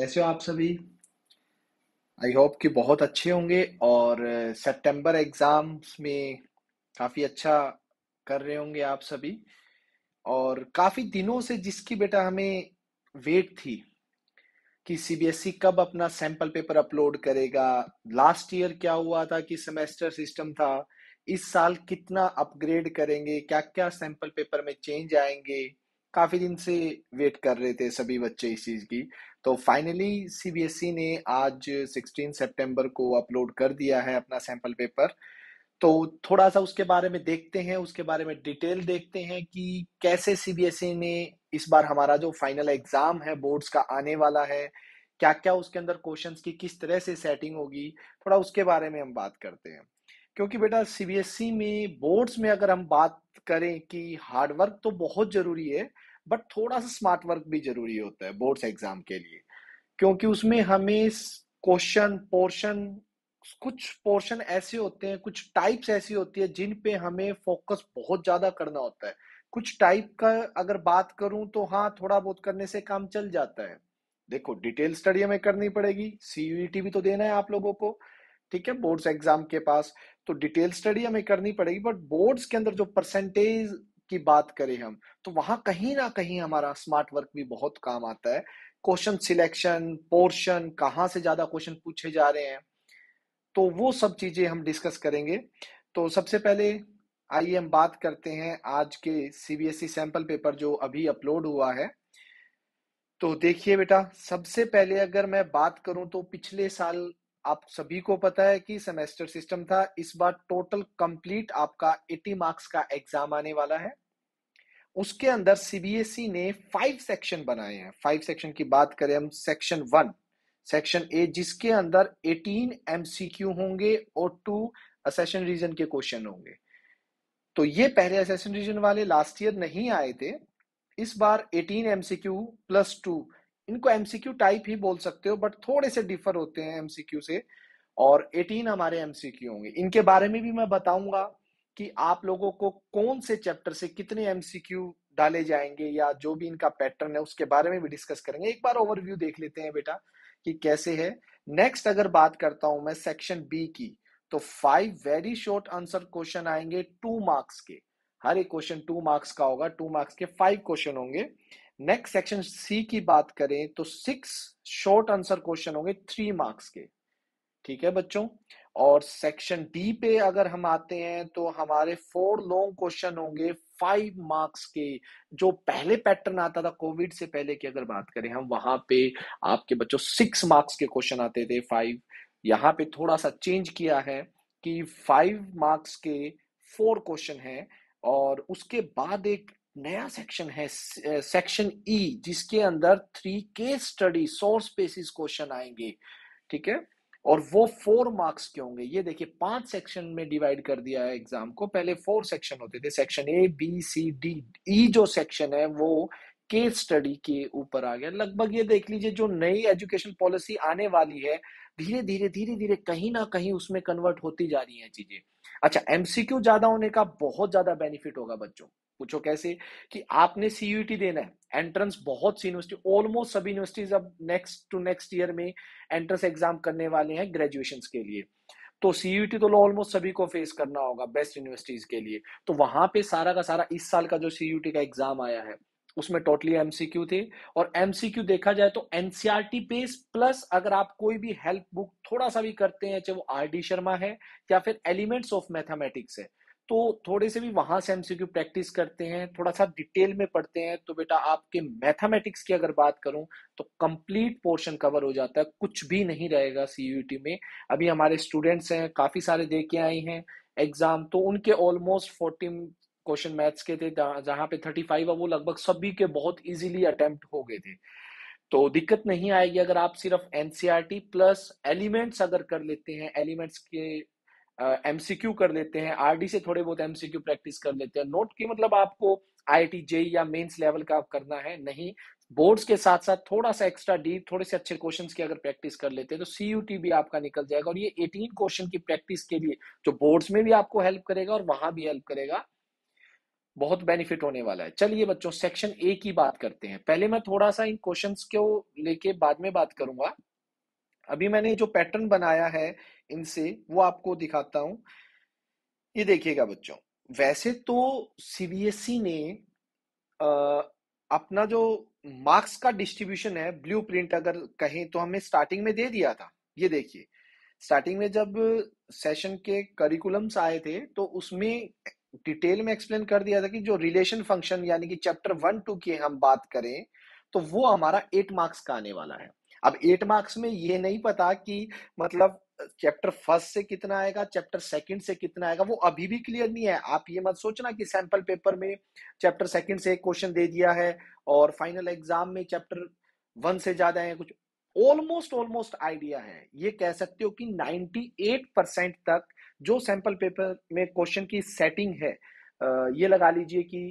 कैसे हो आप सभी आई होप कि बहुत अच्छे होंगे और सितंबर एग्ज़ाम्स में काफ़ी अच्छा कर रहे होंगे आप सभी और काफ़ी दिनों से जिसकी बेटा हमें वेट थी कि सीबीएसई e कब अपना सैंपल पेपर अपलोड करेगा लास्ट ईयर क्या हुआ था कि सेमेस्टर सिस्टम था इस साल कितना अपग्रेड करेंगे क्या क्या सैंपल पेपर में चेंज आएंगे काफ़ी दिन से वेट कर रहे थे सभी बच्चे इस चीज़ की तो फाइनली सीबीएसई e ने आज 16 सितंबर को अपलोड कर दिया है अपना सैंपल पेपर तो थोड़ा सा उसके बारे में देखते हैं उसके बारे में डिटेल देखते हैं कि कैसे सीबीएसई e ने इस बार हमारा जो फाइनल एग्जाम है बोर्ड्स का आने वाला है क्या क्या उसके अंदर क्वेश्चन की किस तरह से सेटिंग होगी थोड़ा उसके बारे में हम बात करते हैं क्योंकि बेटा सीबीएसई e में बोर्ड्स में अगर हम बात करें कि हार्डवर्क तो बहुत जरूरी है बट थोड़ा सा स्मार्ट वर्क भी जरूरी होता है बोर्ड्स एग्जाम के लिए क्योंकि उसमें हमें क्वेश्चन पोर्शन कुछ पोर्शन ऐसे होते हैं कुछ टाइप्स ऐसी होती है जिन पे हमें फोकस बहुत ज्यादा करना होता है कुछ टाइप का अगर बात करूं तो हाँ थोड़ा बहुत करने से काम चल जाता है देखो डिटेल स्टडी हमें करनी पड़ेगी सीयूईटी e भी तो देना है आप लोगों को ठीक है बोर्ड्स एग्जाम के पास तो डिटेल स्टडी हमें करनी पड़ेगी बट बोर्ड्स के अंदर जो परसेंटेज की बात करें हम तो वहां कहीं ना कहीं हमारा स्मार्ट वर्क भी बहुत काम आता है क्वेश्चन सिलेक्शन पोर्शन कहाँ से ज्यादा क्वेश्चन पूछे जा रहे हैं तो वो सब चीजें हम डिस्कस करेंगे तो सबसे पहले आइए हम बात करते हैं आज के सीबीएसई सैंपल पेपर जो अभी अपलोड हुआ है तो देखिए बेटा सबसे पहले अगर मैं बात करूं तो पिछले साल आप सभी को पता है कि सेमेस्टर सिस्टम था इस बार टोटल कंप्लीट आपका 80 मार्क्स का एग्जाम आने वाला है उसके अंदर सीबीएसई e ने फाइव सेक्शन बनाए हैं फाइव सेक्शन की बात करें हम सेक्शन वन सेक्शन ए जिसके अंदर 18 एमसीक्यू होंगे और टू असेशन रीजन के क्वेश्चन होंगे तो ये पहले असेशन रीजन वाले लास्ट ईयर नहीं आए थे इस बार 18 एमसीक्यू प्लस टू इनको एमसीक्यू टाइप ही बोल सकते हो बट थोड़े से डिफर होते हैं एमसीक्यू से और 18 हमारे एमसीक्यू होंगे इनके बारे में भी मैं बताऊंगा कि आप लोगों को कौन से चैप्टर से कितने एमसीक्यू डाले जाएंगे या जो भी इनका पैटर्न है उसके बारे में भी डिस्कस करेंगे एक बार ओवरव्यू देख लेते हैं बेटा कि कैसे है नेक्स्ट अगर बात करता हूं मैं सेक्शन बी की तो five very short answer question आएंगे टू मार्क्स के हर एक क्वेश्चन टू मार्क्स का होगा टू मार्क्स के फाइव क्वेश्चन होंगे नेक्स्ट सेक्शन सी की बात करें तो सिक्स शॉर्ट आंसर क्वेश्चन होंगे थ्री मार्क्स के ठीक है बच्चों और सेक्शन डी पे अगर हम आते हैं तो हमारे फोर लॉन्ग क्वेश्चन होंगे फाइव मार्क्स के जो पहले पैटर्न आता था कोविड से पहले की अगर बात करें हम वहां पे आपके बच्चों सिक्स मार्क्स के क्वेश्चन आते थे फाइव यहाँ पे थोड़ा सा चेंज किया है कि फाइव मार्क्स के फोर क्वेश्चन है और उसके बाद एक नया सेक्शन है सेक्शन ई e, जिसके अंदर थ्री के स्टडी सोर्स बेसिस क्वेश्चन आएंगे ठीक है और वो फोर मार्क्स के होंगे ये देखिए पांच सेक्शन में डिवाइड कर दिया है एग्जाम को पहले फोर सेक्शन होते थे section A B C D E जो सेक्शन है वो के स्टडी के ऊपर आ गया लगभग ये देख लीजिए जो नई एजुकेशन पॉलिसी आने वाली है धीरे धीरे धीरे धीरे कहीं ना कहीं उसमें कन्वर्ट होती जा रही है चीजें अच्छा एमसीक्यू ज्यादा होने का बहुत ज्यादा बेनिफिट होगा बच्चों पूछो कैसे कि आपने सीयूटी देना है एंट्रेंस बहुत सी यूनिवर्सिटी ऑलमोस्ट सभी यूनिवर्सिटीज अब नेक्स्ट टू नेक्स्ट ईयर में एंट्रेंस एग्जाम करने वाले हैं ग्रेजुएशन के लिए तो सीयूटी तो ऑलमोस्ट सभी को फेस करना होगा बेस्ट यूनिवर्सिटीज के लिए तो वहां पे सारा का सारा इस साल का जो सीयूटी का एग्जाम आया है उसमें टोटली एमसीक्यू थे और एमसीक्यू देखा जाए तो एनसीआरटी बेस प्लस अगर आप कोई भी हेल्प बुक थोड़ा सा भी करते हैं चाहे वो आर डी शर्मा है या फिर एलिमेंट्स ऑफ मैथमेटिक्स है तो थोड़े से भी वहां से एमसीक्यू प्रैक्टिस करते हैं थोड़ा सा डिटेल में पढ़ते हैं तो बेटा आपके मैथमेटिक्स की अगर बात करूं तो कंप्लीट पोर्शन कवर हो जाता है कुछ भी नहीं रहेगा सीयूटी e में अभी हमारे स्टूडेंट्स हैं काफी सारे दे के आए हैं एग्जाम तो उनके ऑलमोस्ट फोर्टी क्वेश्चन मैथ्स के थे जहां पे थर्टी फाइव वो लगभग सभी के बहुत इजीली अटेम्प्ट हो गए थे तो दिक्कत नहीं आएगी अगर आप सिर्फ एनसीआरटी प्लस एलिमेंट्स अगर कर लेते हैं एलिमेंट्स के एमसीक्यू कर लेते हैं आरडी से थोड़े बहुत एमसीक्यू प्रैक्टिस कर लेते हैं नोट की मतलब आपको आई जे e या मेंस लेवल का करना है नहीं बोर्ड्स के साथ साथ थोड़ा सा एक्स्ट्रा डीप थोड़े से अच्छे क्वेश्चन की अगर प्रैक्टिस कर लेते हैं तो सी भी आपका निकल जाएगा और ये एटीन क्वेश्चन की प्रैक्टिस के लिए जो बोर्ड्स में भी आपको हेल्प करेगा और वहां भी हेल्प करेगा बहुत बेनिफिट होने वाला है चलिए बच्चों सेक्शन ए की बात करते हैं पहले मैं थोड़ा सा इन क्वेश्चन को लेके बाद में बात करूंगा अभी मैंने जो पैटर्न बनाया है इनसे वो आपको दिखाता हूं ये देखिएगा बच्चों वैसे तो सीबीएसई e ने आ, अपना जो मार्क्स का डिस्ट्रीब्यूशन है ब्लू प्रिंट अगर कहें तो हमें स्टार्टिंग में दे दिया था ये देखिए स्टार्टिंग में जब सेशन के करिकुलम्स आए थे तो उसमें डिटेल में एक्सप्लेन कर दिया था कि जो रिलेशन फंक्शन यानी कि चैप्टर वन टू की हम बात करें तो वो हमारा एट मार्क्स का आने वाला है अब एट मार्क्स में ये नहीं पता कि मतलब चैप्टर फर्स्ट से कितना आएगा चैप्टर सेकंड से कितना आएगा वो अभी भी क्लियर नहीं है आप ये मत सोचना कि सैंपल पेपर में चैप्टर सेकंड से एक क्वेश्चन दे दिया है और फाइनल एग्जाम में चैप्टर वन से ज्यादा है कुछ ऑलमोस्ट ऑलमोस्ट आइडिया है ये कह सकते हो कि 98 परसेंट तक जो सैंपल पेपर में क्वेश्चन की सेटिंग है ये लगा लीजिए कि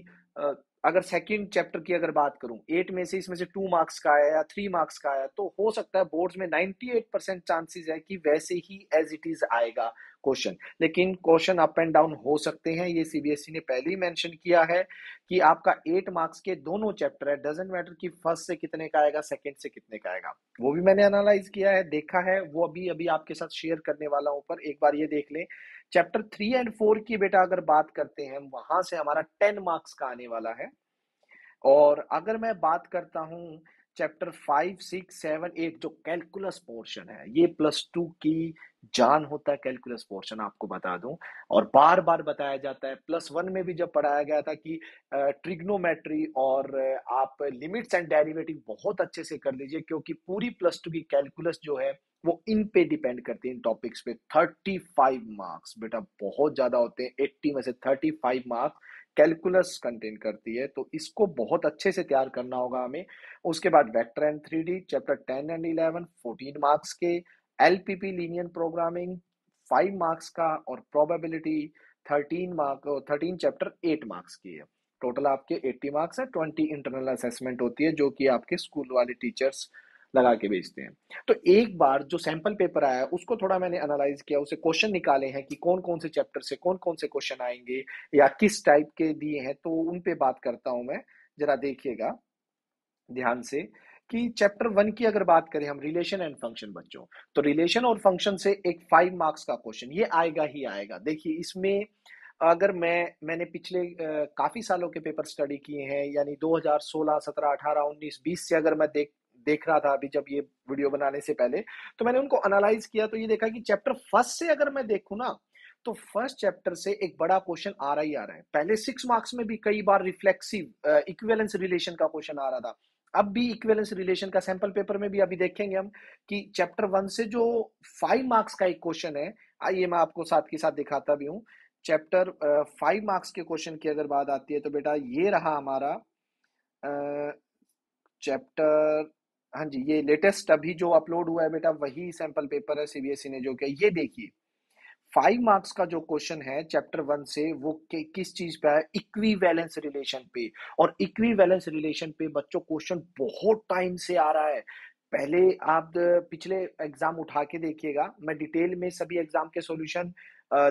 अगर सेकंड चैप्टर की अगर बात करूं एट में से इसमें से टू मार्क्स का आया या थ्री मार्क्स का आया तो हो सकता है बोर्ड्स में 98 परसेंट चांसेस है कि वैसे ही एज इट इज आएगा क्वेश्चन लेकिन क्वेश्चन अप एंड डाउन हो सकते हैं ये सीबीएसई e ने पहले ही मेंशन किया है कि आपका एट मार्क्स के दोनों चैप्टर है डजेंट मैटर कि फर्स्ट से कितने का आएगा सेकेंड से कितने का आएगा वो भी मैंने एनालाइज किया है देखा है वो अभी अभी आपके साथ शेयर करने वाला हूं पर एक बार ये देख लें चैप्टर थ्री एंड फोर की बेटा अगर बात करते हैं वहां से हमारा टेन मार्क्स का आने वाला है और अगर मैं बात करता हूं chapter five six seven eight जो कैलकुलस पोर्शन है ये प्लस टू की जान होता है कैलकुलस पोर्शन आपको बता दूं और बार बार बताया जाता है प्लस वन में भी जब पढ़ाया गया था कि ट्रिग्नोमेट्री और आप लिमिट्स एंड डेरिवेटिव बहुत अच्छे से कर लीजिए क्योंकि पूरी प्लस टू की कैलकुलस जो है वो इन पे डिपेंड करते हैं इन टॉपिक्स पे थर्टी फाइव मार्क्स बेटा बहुत ज्यादा होते हैं एट्टी में से thirty five marks calculus contain करती है तो इसको बहुत अच्छे से तैयार करना होगा हमें उसके बाद vector and three chapter ten and eleven fourteen marks के L P P linear programming five marks का और probability thirteen mark thirteen chapter eight marks की है टोटल आपके एट्टी मार्क्स है ट्वेंटी इंटरनल असेसमेंट होती है जो कि आपके स्कूल वाले टीचर्स लगा के बेचते हैं तो एक बार जो सैंपल पेपर आया उसको थोड़ा मैंने एनालाइज किया उसे क्वेश्चन निकाले हैं कि कौन कौन से चैप्टर से कौन कौन से क्वेश्चन आएंगे या किस टाइप के दिए हैं तो उन पे बात करता हूं मैं जरा देखिएगा ध्यान से कि चैप्टर वन की अगर बात करें हम रिलेशन एंड फंक्शन बच्चों तो रिलेशन और फंक्शन से एक फाइव मार्क्स का क्वेश्चन ये आएगा ही आएगा देखिए इसमें अगर मैं मैंने पिछले काफ़ी सालों के पेपर स्टडी किए हैं यानी 2016, 17, 18, 19, 20 से अगर मैं देख देख रहा था अभी जब ये वीडियो बनाने से पहले तो मैंने उनको एनालाइज किया तो ये देखा कि चैप्टर फर्स्ट से अगर मैं देखू ना तो फर्स्ट चैप्टर से एक बड़ा क्वेश्चन आ रहा ही आ रहा है पहले सिक्स मार्क्स में भी कई बार रिफ्लेक्सिव इक्वेलेंस रिलेशन का क्वेश्चन आ रहा था अब भी इक्वेलेंस रिलेशन का सैंपल पेपर में भी अभी देखेंगे हम कि चैप्टर वन से जो फाइव मार्क्स का एक क्वेश्चन है आइए मैं आपको साथ के साथ दिखाता भी हूँ चैप्टर फाइव मार्क्स के क्वेश्चन की अगर बात आती है तो बेटा ये रहा हमारा चैप्टर uh, हाँ जी ये लेटेस्ट अभी जो अपलोड हुआ है बेटा वही सैंपल पेपर है सीबीएसई e ने जो किया ये देखिए फाइव मार्क्स का जो क्वेश्चन है चैप्टर वन से वो किस चीज पे है वैलेंस रिलेशन पे और वैलेंस रिलेशन पे बच्चों क्वेश्चन बहुत टाइम से आ रहा है पहले आप पिछले एग्जाम उठा के देखिएगा मैं डिटेल में सभी एग्जाम के सॉल्यूशन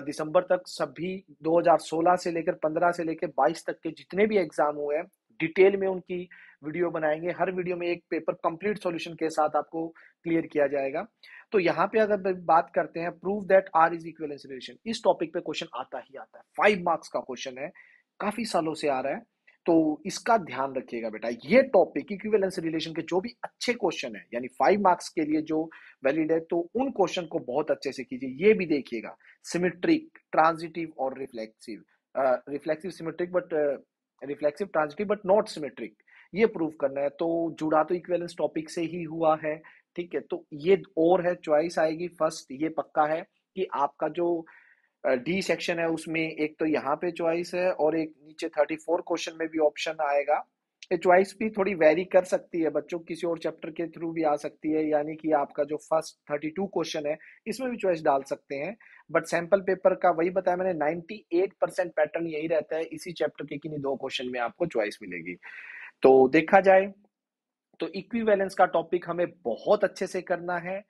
दिसंबर तक सभी 2016 से लेकर 15 से लेकर 22 तक के जितने भी एग्जाम हुए हैं डिटेल में उनकी वीडियो बनाएंगे हर वीडियो में एक पेपर कंप्लीट सॉल्यूशन के साथ आपको क्लियर किया जाएगा तो यहाँ पे अगर बात करते हैं prove that R is equal relation इस टॉपिक पे क्वेश्चन आता ही आता है फाइव मार्क्स का क्वेश्चन है काफी सालों से आ रहा है तो इसका ध्यान रखिएगा बेटा ये टॉपिक इक्विवेलेंस रिलेशन के जो भी अच्छे क्वेश्चन है यानी फाइव मार्क्स के लिए जो वैलिड है तो उन क्वेश्चन को बहुत अच्छे से कीजिए ये भी देखिएगा सिमेट्रिक ट्रांजिटिव और reflexive reflexive symmetric but reflexive transitive but not symmetric ये प्रूव करना है तो जुड़ा तो इक्वेलेंस टॉपिक से ही हुआ है ठीक है तो ये और है चॉइस आएगी फर्स्ट ये पक्का है कि आपका जो डी सेक्शन है उसमें एक तो यहाँ पे चॉइस है और एक नीचे थर्टी फोर क्वेश्चन में भी ऑप्शन आएगा चॉइस भी थोड़ी वेरी कर सकती है बच्चों किसी और चैप्टर के थ्रू भी आ सकती है यानी कि आपका जो फर्स्ट थर्टी टू क्वेश्चन है इसमें भी चॉइस डाल सकते हैं बट सैंपल पेपर का वही बताया मैंने नाइन्टी एट परसेंट पैटर्न यही रहता है इसी चैप्टर के किन्हीं दो क्वेश्चन में आपको चॉइस मिलेगी तो देखा जाए तो इक्विवेलेंस का टॉपिक हमें बहुत अच्छे से करना है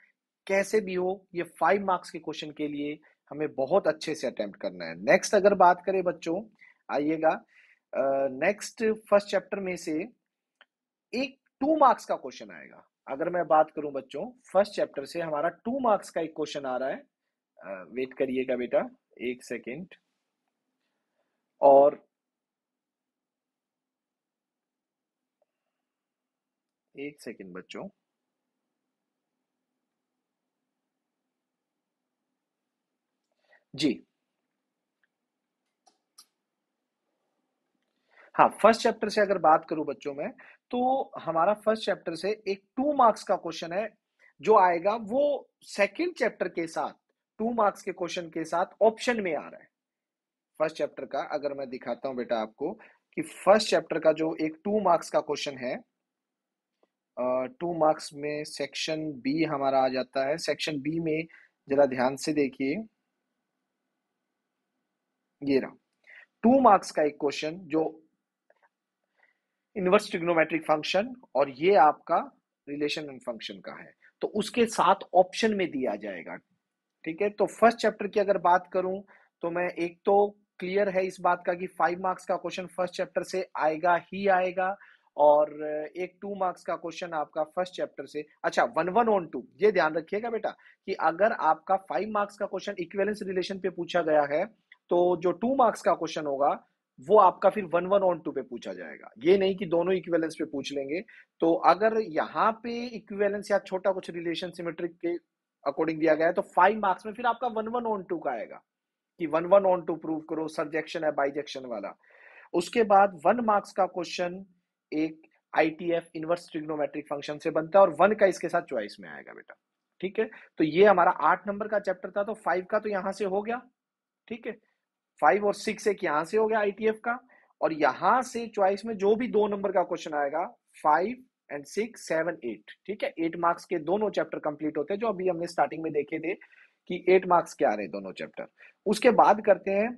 कैसे भी हो ये फाइव मार्क्स के क्वेश्चन के लिए हमें बहुत अच्छे से अटेम्प्ट करना है नेक्स्ट अगर बात करें बच्चों आइएगा नेक्स्ट फर्स्ट चैप्टर में से एक टू मार्क्स का क्वेश्चन आएगा अगर मैं बात करूं बच्चों फर्स्ट चैप्टर से हमारा टू मार्क्स का एक क्वेश्चन आ रहा है वेट करिएगा बेटा एक सेकेंड और एक सेकेंड बच्चों जी हाँ फर्स्ट चैप्टर से अगर बात करूं बच्चों में तो हमारा फर्स्ट चैप्टर से एक टू मार्क्स का क्वेश्चन है जो आएगा वो सेकंड चैप्टर के साथ टू मार्क्स के क्वेश्चन के साथ ऑप्शन में आ रहा है फर्स्ट चैप्टर का अगर मैं दिखाता हूं बेटा आपको कि फर्स्ट चैप्टर का जो एक टू मार्क्स का क्वेश्चन है टू मार्क्स में सेक्शन बी हमारा आ जाता है सेक्शन बी में जरा ध्यान से देखिए ये रहा टू मार्क्स का एक क्वेश्चन जो इन्वर्स ट्रिग्नोमेट्रिक फंक्शन और ये आपका रिलेशन एंड फंक्शन का है तो उसके साथ ऑप्शन में दिया जाएगा ठीक है तो फर्स्ट चैप्टर की अगर बात करूं तो मैं एक तो क्लियर है इस बात का कि फाइव मार्क्स का क्वेश्चन फर्स्ट चैप्टर से आएगा ही आएगा और एक टू मार्क्स का क्वेश्चन आपका फर्स्ट चैप्टर से अच्छा वन वन ऑन टू ये ध्यान रखिएगा बेटा कि अगर आपका फाइव मार्क्स का क्वेश्चन इक्वेलेंस रिलेशन पे पूछा गया है तो जो टू मार्क्स का क्वेश्चन होगा वो आपका फिर वन वन ऑन टू पे पूछा जाएगा ये नहीं कि दोनों इक्वेलेंस पे पूछ लेंगे तो अगर यहाँ पे इक्विवेलेंस या छोटा कुछ रिलेशन सिमेट्रिक के अकॉर्डिंग दिया गया है तो फाइव मार्क्स में फिर आपका वन वन ऑन टू का आएगा कि one one onto prove करो सब्जेक्शन है बाइजेक्शन वाला उसके बाद वन मार्क्स का क्वेश्चन एक I F inverse trigonometric function से बनता है और वन का इसके साथ चॉइस में आएगा बेटा ठीक है तो ये हमारा आठ नंबर का चैप्टर था तो फाइव का तो यहां से हो गया ठीक है फाइव और सिक्स एक यहां से हो गया आई का और यहां से चॉइस में जो भी दो नंबर का क्वेश्चन आएगा five and six seven eight ठीक है एट मार्क्स के दोनों चैप्टर कंप्लीट होते हैं जो अभी हमने स्टार्टिंग में देखे थे कि एट मार्क्स क्या रहे दोनों चैप्टर उसके बाद करते हैं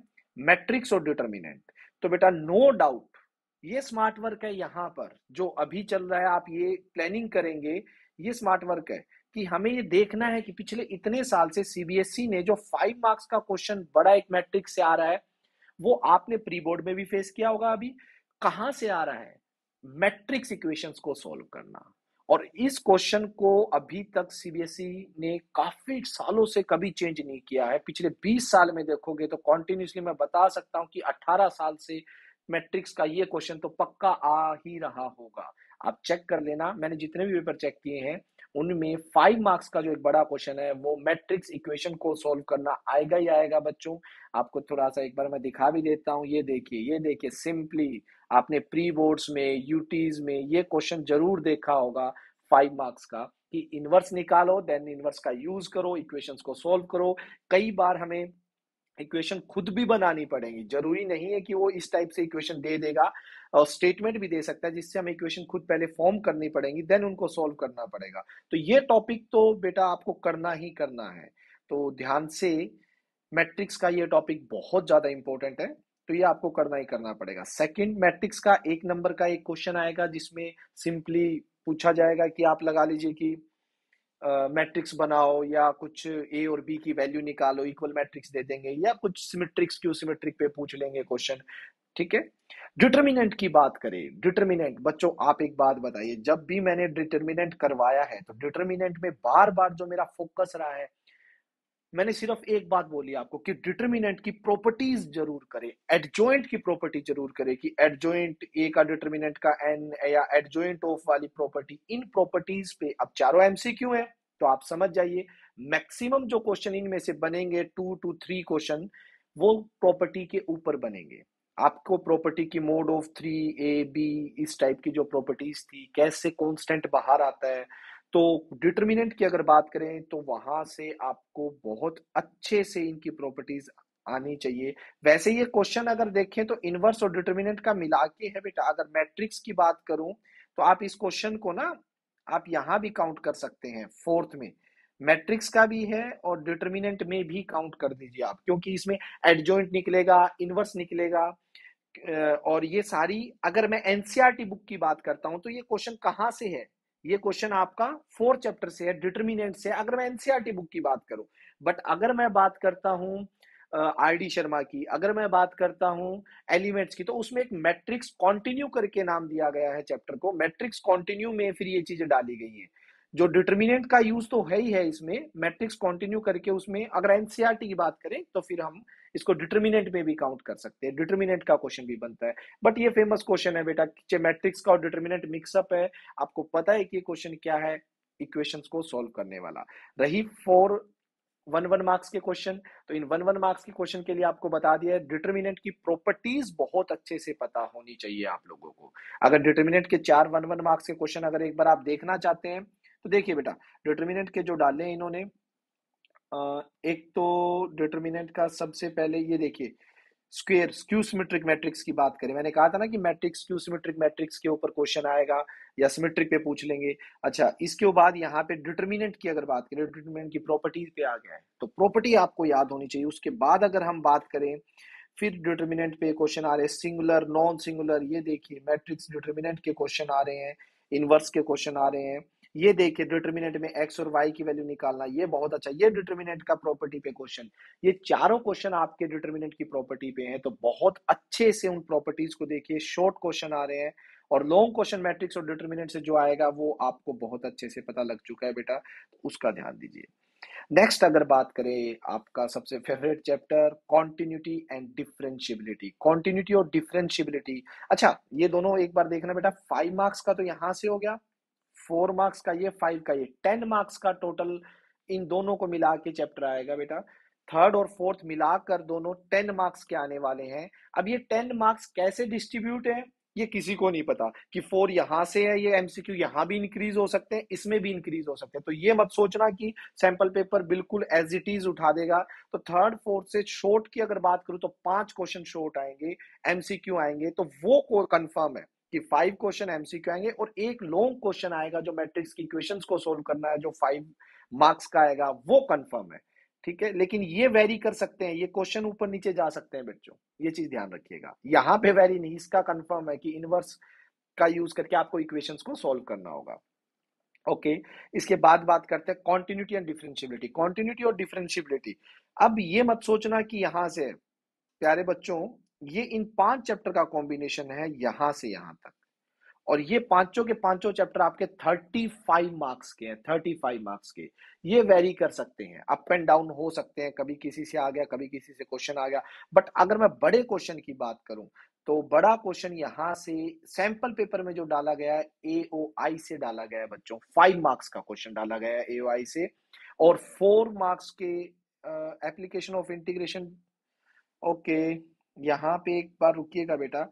मैट्रिक्स और डिटर्मिनेंट तो बेटा नो डाउट ये स्मार्ट वर्क है यहाँ पर जो अभी चल रहा है आप ये प्लानिंग करेंगे ये स्मार्ट वर्क है कि हमें ये देखना है कि पिछले इतने साल से सीबीएसई e ने जो फाइव मार्क्स का क्वेश्चन बड़ा एक मैट्रिक से आ रहा है वो आपने प्री बोर्ड में भी फेस किया होगा अभी कहां से आ रहा है मैट्रिक्स इक्वेशंस को सॉल्व करना और इस क्वेश्चन को अभी तक सीबीएसई e ने काफी सालों से कभी चेंज नहीं किया है पिछले 20 साल में देखोगे तो कॉन्टिन्यूसली मैं बता सकता हूं कि 18 साल से मैट्रिक्स का ये क्वेश्चन तो पक्का आ ही रहा होगा आप चेक कर लेना मैंने जितने भी पेपर चेक किए हैं उनमें फाइव मार्क्स का जो एक बड़ा क्वेश्चन है वो मैट्रिक्स इक्वेशन को सॉल्व करना आएगा ही आएगा बच्चों आपको थोड़ा सा एक बार मैं दिखा भी देता हूँ ये देखिए ये देखिए सिंपली आपने प्री बोर्ड्स में यूटीज में ये क्वेश्चन जरूर देखा होगा फाइव मार्क्स का कि इनवर्स निकालो देन इनवर्स का यूज करो इक्वेशंस को सॉल्व करो कई बार हमें इक्वेशन खुद भी बनानी पड़ेगी जरूरी नहीं है कि वो इस टाइप से इक्वेशन दे देगा और स्टेटमेंट भी दे सकता है जिससे हमें इक्वेशन खुद पहले फॉर्म करनी पड़ेगी देन उनको सॉल्व करना पड़ेगा तो ये टॉपिक तो बेटा आपको करना ही करना है तो ध्यान से मैट्रिक्स का ये टॉपिक बहुत ज्यादा इंपॉर्टेंट है तो ये आपको करना ही करना पड़ेगा सेकेंड मैट्रिक्स का एक नंबर का एक क्वेश्चन आएगा जिसमें सिंपली पूछा जाएगा कि आप लगा लीजिए कि मैट्रिक्स बनाओ या कुछ ए और बी की वैल्यू निकालो इक्वल मैट्रिक्स दे देंगे या कुछ सिमेट्रिक्स क्यू सिमेट्रिक पे पूछ लेंगे क्वेश्चन ठीक है डिटर्मिनेंट की बात करें डिटर्मिनेंट बच्चों आप एक बात बताइए जब भी मैंने डिटर्मिनेंट करवाया है तो डिटर्मिनेंट में बार बार जो मेरा फोकस रहा है मैंने सिर्फ एक बात बोली आपको कि डिटर्मिनेंट की प्रॉपर्टीज जरूर करे एडजोइंट की प्रॉपर्टी जरूर करे कि एडजोइंट ए का डिटर्मिनेंट का एन या एडजोइंट ऑफ वाली प्रॉपर्टी इन प्रॉपर्टीज पे अब चारों एमसीक्यू हैं तो आप समझ जाइए मैक्सिमम जो क्वेश्चन इनमें से बनेंगे टू टू थ्री क्वेश्चन वो प्रॉपर्टी के ऊपर बनेंगे आपको प्रॉपर्टी की mod of three A B इस टाइप की जो प्रॉपर्टीज थी कैसे कॉन्स्टेंट बाहर आता है तो डिटर्मिनेंट की अगर बात करें तो वहां से आपको बहुत अच्छे से इनकी प्रॉपर्टीज आनी चाहिए वैसे ये क्वेश्चन अगर देखें तो इनवर्स और डिटर्मिनेंट का मिला के है बेटा अगर मैट्रिक्स की बात करूं तो आप इस क्वेश्चन को ना आप यहां भी काउंट कर सकते हैं फोर्थ में मैट्रिक्स का भी है और डिटर्मिनेंट में भी काउंट कर दीजिए आप क्योंकि इसमें एडजॉइंट निकलेगा इनवर्स निकलेगा और ये सारी अगर मैं एनसीआरटी बुक e की बात करता हूं तो ये क्वेश्चन कहाँ से है ये क्वेश्चन आपका फोर चैप्टर से है डिटर्मिनेंट से अगर मैं एनसीआरटी बुक e की बात करूं बट अगर मैं बात करता हूं आर डी शर्मा की अगर मैं बात करता हूँ एलिमेंट्स की तो उसमें एक मैट्रिक्स कंटिन्यू करके नाम दिया गया है चैप्टर को मैट्रिक्स कंटिन्यू में फिर ये चीजें डाली गई है जो डिटर्मिनेंट का यूज तो है ही है इसमें मैट्रिक्स कंटिन्यू करके उसमें अगर एनसीआरटी e की बात करें तो फिर हम इसको डिटर्मिनेंट में भी काउंट कर सकते हैं डिटर्मिनेंट का क्वेश्चन भी बनता है बट ये फेमस क्वेश्चन है बेटा मैट्रिक्स का और डिटर्मिनेंट मिक्सअप है आपको पता है कि क्वेश्चन क्या है इक्वेशन को सोल्व करने वाला रही फोर वन वन मार्क्स के क्वेश्चन तो इन वन वन मार्क्स के क्वेश्चन के लिए आपको बता दिया है डिटर्मिनेंट की प्रॉपर्टीज बहुत अच्छे से पता होनी चाहिए आप लोगों को अगर डिटर्मिनेंट के चार वन वन मार्क्स के क्वेश्चन अगर एक बार आप देखना चाहते हैं तो देखिए बेटा डिटर्मिनेंट के जो डाले हैं इन्होंने एक तो डिटर्मिनेंट का सबसे पहले ये देखिए स्क्वेयर स्क्यू सिमेट्रिक मैट्रिक्स की बात करें मैंने कहा था ना कि मैट्रिक्स स्क्यू सिमेट्रिक मैट्रिक्स के ऊपर क्वेश्चन आएगा या सिमेट्रिक पे पूछ लेंगे अच्छा इसके बाद यहाँ पे डिटर्मिनेंट की अगर बात करें डिटर्मिनेंट की प्रॉपर्टीज पे आ गया है तो प्रॉपर्टी आपको याद होनी चाहिए उसके बाद अगर हम बात करें फिर डिटर्मिनेंट पे क्वेश्चन आ रहे हैं सिंगुलर नॉन सिंगुलर ये देखिए मैट्रिक्स डिटर्मिनेंट के क्वेश्चन आ रहे हैं इनवर्स के क्वेश्चन आ रहे हैं ये देखिए डिटर्मिनेंट में एक्स और वाई की वैल्यू निकालना ये बहुत अच्छा ये डिटर्मिनेंट का प्रॉपर्टी पे क्वेश्चन ये चारों क्वेश्चन आपके डिटर्मिनेंट की प्रॉपर्टी पे हैं तो बहुत अच्छे से उन प्रॉपर्टीज को देखिए शॉर्ट क्वेश्चन आ रहे हैं और लॉन्ग क्वेश्चन मैट्रिक्स और डिटर्मिनेंट से जो आएगा वो आपको बहुत अच्छे से पता लग चुका है बेटा तो उसका ध्यान दीजिए नेक्स्ट अगर बात करें आपका सबसे favourite chapter continuity and differentiability continuity और डिफरेंशियबिलिटी अच्छा ये दोनों एक बार देखना बेटा फाइव मार्क्स का तो यहां से हो गया फोर मार्क्स का ये फाइव का ये टेन मार्क्स का टोटल इन दोनों को मिला के चैप्टर आएगा बेटा थर्ड और फोर्थ मिलाकर दोनों टेन मार्क्स के आने वाले हैं अब ये टेन मार्क्स कैसे डिस्ट्रीब्यूट है ये किसी को नहीं पता कि फोर यहां से है ये एमसीक्यू यहां भी इंक्रीज हो सकते हैं इसमें भी इंक्रीज हो सकते हैं तो ये मत सोचना कि सैंपल पेपर बिल्कुल एज इट इज उठा देगा तो थर्ड फोर्थ से शॉर्ट की अगर बात करूं तो पांच क्वेश्चन शॉर्ट आएंगे एमसीक्यू आएंगे तो वो कंफर्म है कि फाइव क्वेश्चन एमसीक्यू आएंगे और एक लॉन्ग क्वेश्चन आएगा जो मैट्रिक्स की इक्वेशंस को सोल्व करना है जो फाइव मार्क्स का आएगा वो कंफर्म है ठीक है लेकिन ये वेरी कर सकते हैं ये क्वेश्चन ऊपर नीचे जा सकते हैं बच्चों ये चीज ध्यान रखिएगा यहाँ पे वेरी नहीं इसका कंफर्म है कि इनवर्स का यूज करके आपको इक्वेशंस को सॉल्व करना होगा ओके okay, इसके बाद बात करते हैं कॉन्टिन्यूटी एंड डिफरेंशियबिलिटी कॉन्टिन्यूटी और डिफरेंशियबिलिटी अब ये मत सोचना कि यहां से प्यारे बच्चों ये इन पांच चैप्टर का कॉम्बिनेशन है यहां से यहां तक और ये पांचों के पांचों चैप्टर आपके फाइव मार्क्स के हैं फाइव मार्क्स के ये वेरी कर सकते हैं अप एंड डाउन हो सकते हैं कभी किसी से आ गया कभी किसी से क्वेश्चन आ गया बट अगर मैं बड़े क्वेश्चन की बात करूं तो बड़ा क्वेश्चन यहां से सैंपल पेपर में जो डाला गया है आई से डाला गया है बच्चों फाइव मार्क्स का क्वेश्चन डाला गया है आई से और फोर मार्क्स के एप्लीकेशन ऑफ इंटीग्रेशन ओके यहाँ पे एक बार रुकिएगा बेटा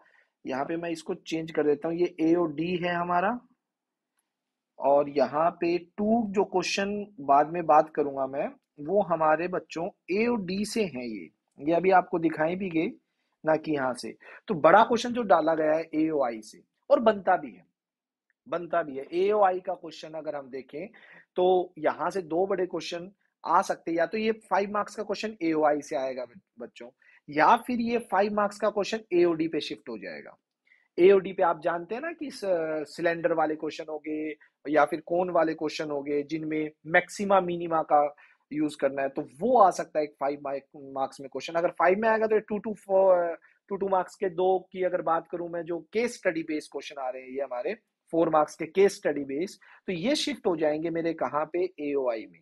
यहाँ पे मैं इसको चेंज कर देता हूँ ये ए और डी है हमारा और यहाँ पे टू जो क्वेश्चन बाद में बात करूंगा मैं वो हमारे बच्चों ए और डी से हैं ये ये अभी आपको दिखाई भी गए ना कि यहाँ से तो बड़ा क्वेश्चन जो डाला गया है ए ओ आई से और बनता भी है बनता भी है ए ओ आई का क्वेश्चन अगर हम देखें तो यहाँ से दो बड़े क्वेश्चन आ सकते या तो ये फाइव मार्क्स का क्वेश्चन ए ओ आई से आएगा बच्चों या फिर ये फाइव मार्क्स का क्वेश्चन एओडी पे शिफ्ट हो जाएगा एओडी पे आप जानते हैं ना कि सिलेंडर वाले क्वेश्चन हो गए या फिर कोन वाले क्वेश्चन हो गए जिनमें मैक्सिमा मिनिमा का यूज करना है तो वो आ सकता है एक फाइव मार्क्स में क्वेश्चन अगर फाइव में आएगा तो two two two two marks के दो की अगर बात करूं मैं जो केस स्टडी बेस क्वेश्चन आ रहे हैं ये हमारे फोर मार्क्स के केस स्टडी बेस तो ये शिफ्ट हो जाएंगे मेरे कहाँ पे एओआई में